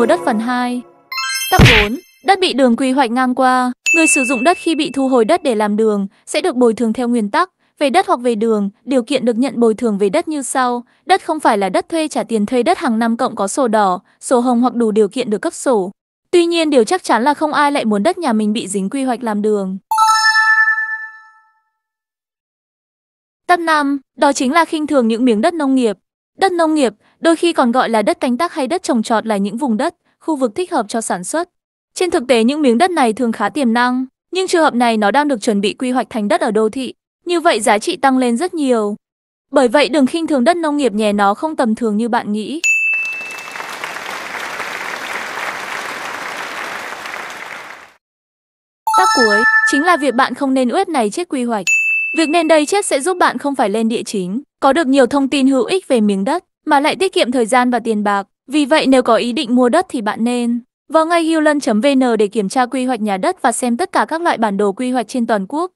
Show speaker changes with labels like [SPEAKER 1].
[SPEAKER 1] mua đất phần 2. Các 4. Đất bị đường quy hoạch ngang qua. Người sử dụng đất khi bị thu hồi đất để làm đường sẽ được bồi thường theo nguyên tắc về đất hoặc về đường, điều kiện được nhận bồi thường về đất như sau. Đất không phải là đất thuê trả tiền thuê đất hàng năm cộng có sổ đỏ, sổ hồng hoặc đủ điều kiện được cấp sổ. Tuy nhiên điều chắc chắn là không ai lại muốn đất nhà mình bị dính quy hoạch làm đường. Tập 5, đó chính là khinh thường những miếng đất nông nghiệp. Đất nông nghiệp, đôi khi còn gọi là đất canh tác hay đất trồng trọt là những vùng đất, khu vực thích hợp cho sản xuất. Trên thực tế những miếng đất này thường khá tiềm năng, nhưng trường hợp này nó đang được chuẩn bị quy hoạch thành đất ở đô thị. Như vậy giá trị tăng lên rất nhiều. Bởi vậy đừng khinh thường đất nông nghiệp nhé nó không tầm thường như bạn nghĩ. Tác cuối chính là việc bạn không nên uất này chết quy hoạch. Việc nên đây chết sẽ giúp bạn không phải lên địa chính, có được nhiều thông tin hữu ích về miếng đất, mà lại tiết kiệm thời gian và tiền bạc. Vì vậy nếu có ý định mua đất thì bạn nên vào ngay hewland.vn để kiểm tra quy hoạch nhà đất và xem tất cả các loại bản đồ quy hoạch trên toàn quốc.